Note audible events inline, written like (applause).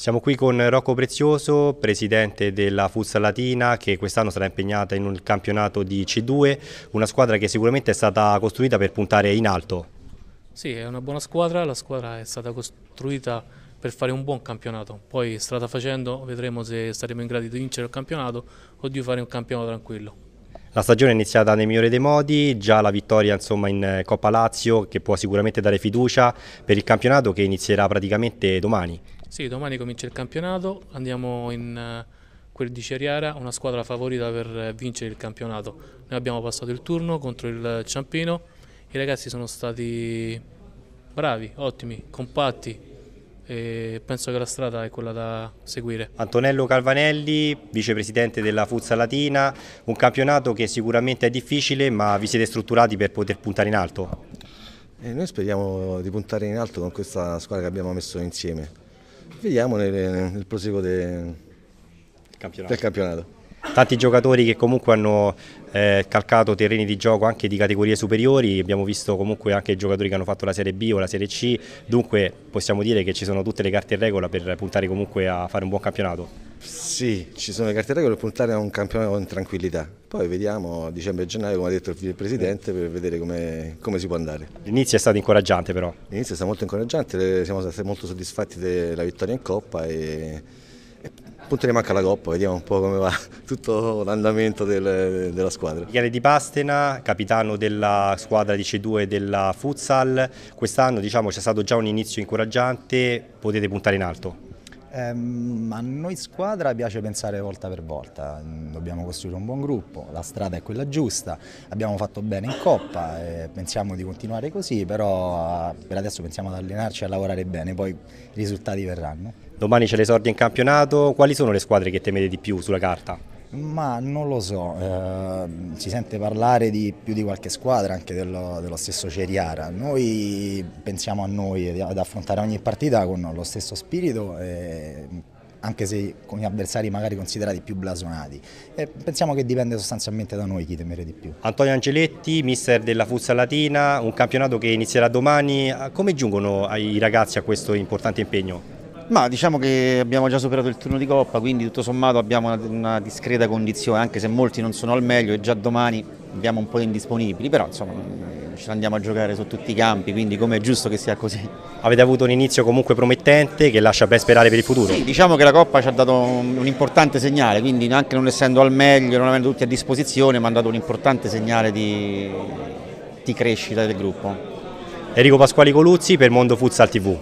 Siamo qui con Rocco Prezioso, presidente della Fussa Latina che quest'anno sarà impegnata in un campionato di C2, una squadra che sicuramente è stata costruita per puntare in alto. Sì, è una buona squadra, la squadra è stata costruita per fare un buon campionato, poi strada facendo vedremo se saremo in grado di vincere il campionato o di fare un campionato tranquillo. La stagione è iniziata nel migliore dei modi, già la vittoria insomma, in eh, Coppa Lazio che può sicuramente dare fiducia per il campionato che inizierà praticamente domani. Sì, domani comincia il campionato, andiamo in eh, quel di Ceriara, una squadra favorita per eh, vincere il campionato. Noi abbiamo passato il turno contro il Ciampino, i ragazzi sono stati bravi, ottimi, compatti, e penso che la strada è quella da seguire. Antonello Calvanelli, vicepresidente della Fuzza Latina, un campionato che sicuramente è difficile ma vi siete strutturati per poter puntare in alto? E eh, noi speriamo di puntare in alto con questa squadra che abbiamo messo insieme. Vediamo nel, nel proseguo de, campionato. del campionato tanti giocatori che comunque hanno eh, calcato terreni di gioco anche di categorie superiori, abbiamo visto comunque anche giocatori che hanno fatto la Serie B o la Serie C, dunque possiamo dire che ci sono tutte le carte in regola per puntare comunque a fare un buon campionato. Sì, ci sono le carte regole per puntare a un campionato in tranquillità. Poi vediamo a dicembre e gennaio, come ha detto il Presidente, per vedere come, come si può andare. L'inizio è stato incoraggiante però. L'inizio è stato molto incoraggiante, siamo stati molto soddisfatti della vittoria in Coppa e, e punteremo anche alla Coppa, vediamo un po' come va (laughs) tutto l'andamento del, della squadra. Michele Di Pastena, capitano della squadra di C2 della Futsal, quest'anno diciamo, c'è stato già un inizio incoraggiante, potete puntare in alto? Ehm, ma a noi squadra piace pensare volta per volta, dobbiamo costruire un buon gruppo, la strada è quella giusta, abbiamo fatto bene in coppa, e pensiamo di continuare così, però eh, per adesso pensiamo ad allenarci e a lavorare bene, poi i risultati verranno. Domani c'è l'esordio in campionato, quali sono le squadre che temete di più sulla carta? Ma non lo so, eh, si sente parlare di più di qualche squadra, anche dello, dello, stesso Ceriara. Noi pensiamo a noi eh, ad affrontare ogni partita con lo stesso spirito, eh, anche se con gli avversari magari considerati più blasonati. E pensiamo che dipende sostanzialmente da noi chi temere di più. Antonio Angeletti, mister della Fuzza Latina, un campionato che inizierà domani. Come giungono i ragazzi a questo importante impegno? Ma diciamo che abbiamo già superato il turno di Coppa, quindi tutto sommato abbiamo una, una discreta condizione, anche se molti non sono al meglio e già domani abbiamo un po' di indisponibili, però insomma mm, ce andiamo a giocare su tutti i campi, quindi com'è giusto che sia così. Avete avuto un inizio comunque promettente che lascia ben sperare per il futuro? Sì, diciamo che la Coppa ci ha dato un, un importante segnale, quindi anche non essendo al meglio, non avendo tutti a disposizione, mi ha dato un importante segnale di, di crescita del gruppo. Enrico Pasquali Coluzzi per Mondo Futsal TV.